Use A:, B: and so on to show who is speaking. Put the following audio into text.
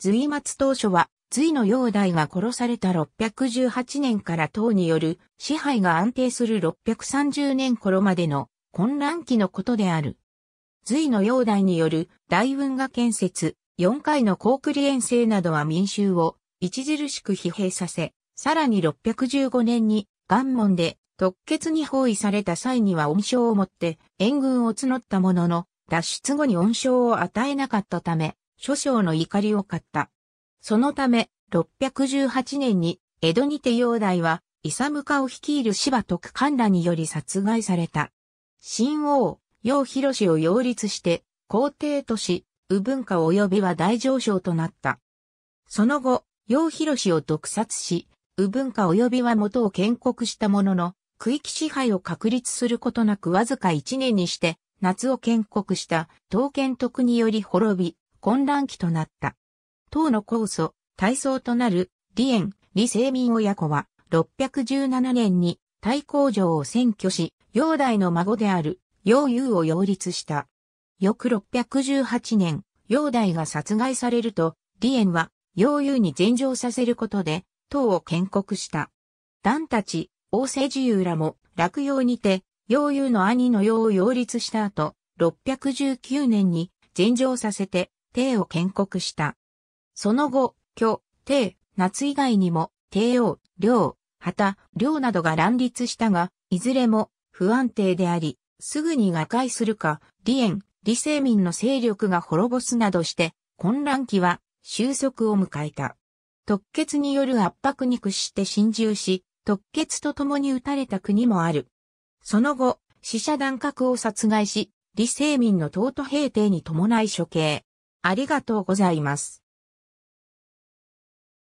A: 隋末当初は、隋の煬帝が殺された618年から唐による支配が安定する630年頃までの混乱期のことである。隋の煬帝による大運河建設、4回の高空遠征などは民衆を著しく疲弊させ、さらに615年に元門で特決に包囲された際には恩賞をもって援軍を募ったものの、脱出後に恩賞を与えなかったため、諸将の怒りを買った。そのため、618年に、江戸にて煬帝は、イサムカを率いる芝徳官らにより殺害された。新王、楊博士を擁立して、皇帝とし、右文化及びは大上昇となった。その後、楊博士を毒殺し、右文化及びは元を建国したものの、区域支配を確立することなくわずか1年にして、夏を建国した東建徳により滅び、混乱期となった。唐の構祖、大宗となる、李縁、李世民親子は、617年に、大工場を占拠し、煬代の孫である、楊雄を擁立した。翌618年、煬代が殺害されると、李縁は、楊雄に禅譲させることで、唐を建国した。団たち、王政自由らも、落葉にて、楊雄の兄の楊を擁立した後、619年に、禅譲させて、帝を建国した。その後、巨、帝、夏以外にも、帝王、領、旗、領などが乱立したが、いずれも不安定であり、すぐに瓦解するか、李園、李世民の勢力が滅ぼすなどして、混乱期は収束を迎えた。突血による圧迫に屈して侵入し、突血と共に撃たれた国もある。その後、死者団格を殺害し、李世民の尊平定に伴い処刑。ありがとうございます。